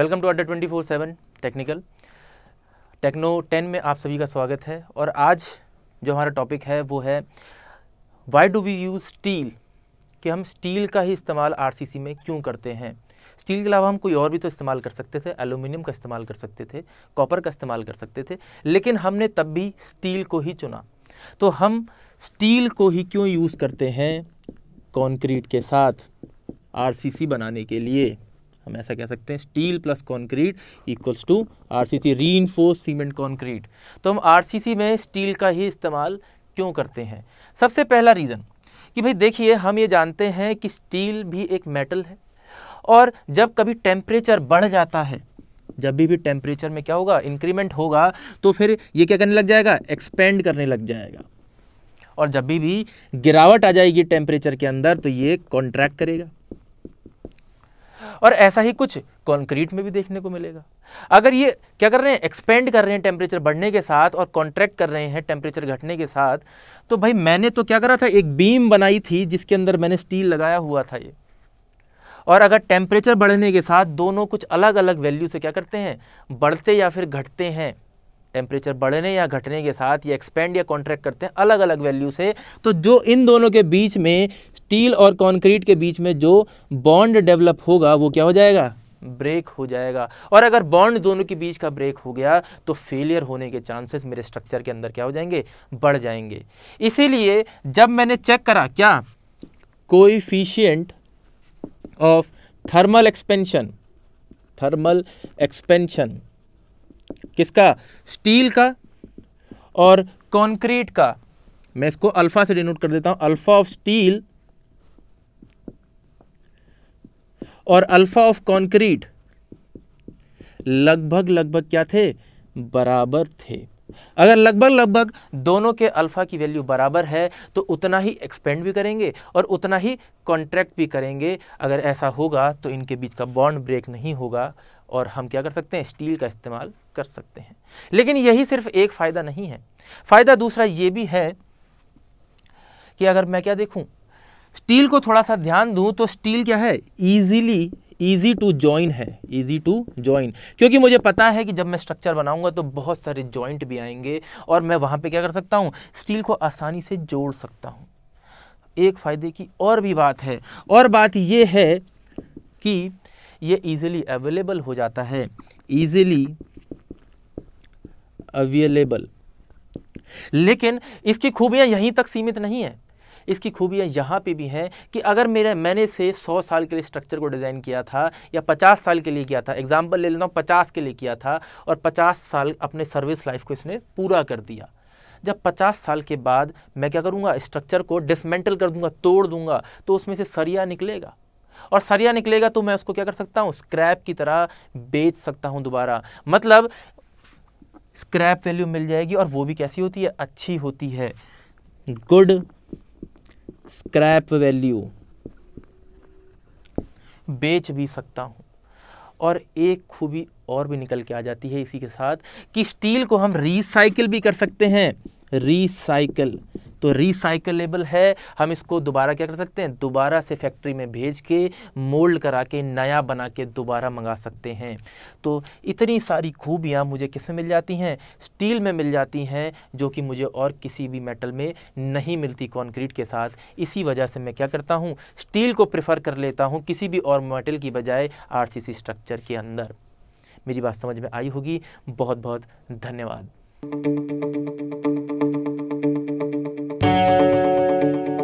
Welcome to Adda twenty four seven technical techno ten में आप सभी का स्वागत है और आज जो हमारा टॉपिक है वो है why do we use steel कि हम स्टील का ही इस्तेमाल सी में क्यों करते हैं स्टील के अलावा हम कोई और भी तो इस्तेमाल कर सकते थे एलुमिनियम का इस्तेमाल कर सकते थे कॉपर का इस्तेमाल कर सकते थे लेकिन हमने तब भी स्टील को ही चुना तो हम स्टील को ही क्यों यूज़ करते हैं कॉन्क्रीट के साथ आरसीसी बनाने के लिए हम ऐसा कह सकते हैं steel plus concrete equals to RCC reinforce cement concrete तो हम आरसीसी में स्टील का ही इस्तेमाल क्यों करते हैं सबसे पहला रीज़न कि भाई देखिए हम ये जानते हैं कि स्टील भी एक मेटल है और जब कभी टेम्परेचर बढ़ जाता है जब भी भी टेम्परेचर में क्या होगा इंक्रीमेंट होगा तो फिर ये क्या करने लग जाएगा एक्सपेंड करने लग जाएगा और जब भी भी गिरावट आ जाएगी टेम्परेचर के अंदर तो ये कॉन्ट्रैक्ट करेगा और ऐसा ही कुछ कॉन्क्रीट में भी देखने को मिलेगा अगर ये क्या कर रहे हैं एक्सपेंड कर रहे हैं टेम्परेचर बढ़ने के साथ और कॉन्ट्रैक्ट कर रहे हैं टेम्परेचर घटने के साथ तो भाई मैंने तो क्या करा था एक बीम बनाई थी जिसके अंदर मैंने स्टील लगाया हुआ था ये और अगर टेम्परेचर बढ़ने के साथ दोनों कुछ अलग अलग वैल्यू से क्या करते हैं बढ़ते या फिर घटते हैं टेम्परेचर बढ़ने या घटने के साथ या एक्सपेंड या कॉन्ट्रैक्ट करते हैं अलग अलग वैल्यू से तो जो इन दोनों के बीच में स्टील और कॉन्क्रीट के बीच में जो बॉन्ड डेवलप होगा वो क्या हो जाएगा ब्रेक हो जाएगा और अगर बॉन्ड दोनों के बीच का ब्रेक हो गया तो फेलियर होने के चांसेस मेरे स्ट्रक्चर के अंदर क्या हो जाएंगे बढ़ जाएंगे इसीलिए जब मैंने चेक करा क्या coefficient of thermal expansion thermal expansion किसका स्टील का और कॉन्क्रीट का मैं इसको अल्फ़ा से डिनोट कर देता हूँ अल्फ़ा ऑफ स्टील और अल्फ़ा ऑफ कॉन्क्रीट लगभग लगभग क्या थे बराबर थे अगर लगभग लगभग दोनों के अल्फ़ा की वैल्यू बराबर है तो उतना ही एक्सपेंड भी करेंगे और उतना ही कॉन्ट्रैक्ट भी करेंगे अगर ऐसा होगा तो इनके बीच का बॉन्ड ब्रेक नहीं होगा और हम क्या कर सकते हैं स्टील का इस्तेमाल कर सकते हैं लेकिन यही सिर्फ एक फ़ायदा नहीं है फ़ायदा दूसरा यह भी है कि अगर मैं क्या देखूं स्टील को थोड़ा सा ध्यान दूं तो स्टील क्या है ईजीली ईजी टू ज्वाइन है ईजी टू ज्वाइन क्योंकि मुझे पता है कि जब मैं स्ट्रक्चर बनाऊंगा तो बहुत सारे ज्वाइंट भी आएंगे और मैं वहाँ पे क्या कर सकता हूँ स्टील को आसानी से जोड़ सकता हूँ एक फ़ायदे की और भी बात है और बात ये है कि ये ईजिली अवेलेबल हो जाता है ईजिली अवेलेबल लेकिन इसकी खूबियाँ यहीं तक सीमित नहीं है इसकी खूबियाँ यहाँ पे भी हैं कि अगर मेरे मैंने से 100 साल के लिए स्ट्रक्चर को डिज़ाइन किया था या 50 साल के लिए किया था एग्जाम्पल ले लेता हूँ 50 के लिए किया था और 50 साल अपने सर्विस लाइफ को इसने पूरा कर दिया जब 50 साल के बाद मैं क्या करूँगा स्ट्रक्चर को डिसमेंटल कर दूंगा तोड़ दूंगा तो उसमें से सरिया निकलेगा और सरिया निकलेगा तो मैं उसको क्या कर सकता हूँ स्क्रैप की तरह बेच सकता हूँ दोबारा मतलब स्क्रैप वैल्यू मिल जाएगी और वो भी कैसी होती है अच्छी होती है गुड स्क्रैप वैल्यू बेच भी सकता हूँ और एक खूबी और भी निकल के आ जाती है इसी के साथ कि स्टील को हम रिसाइकिल भी कर सकते हैं रिसाइकिल तो रिसाइकलेबल है हम इसको दोबारा क्या कर सकते हैं दोबारा से फैक्ट्री में भेज के मोल्ड करा के नया बना के दोबारा मंगा सकते हैं तो इतनी सारी खूबियाँ मुझे किस में मिल जाती हैं स्टील में मिल जाती हैं जो कि मुझे और किसी भी मेटल में नहीं मिलती कॉन्क्रीट के साथ इसी वजह से मैं क्या करता हूँ स्टील को प्रेफर कर लेता हूँ किसी भी और मेटल की बजाय आर स्ट्रक्चर के अंदर मेरी बात समझ में आई होगी बहुत बहुत धन्यवाद Thank you.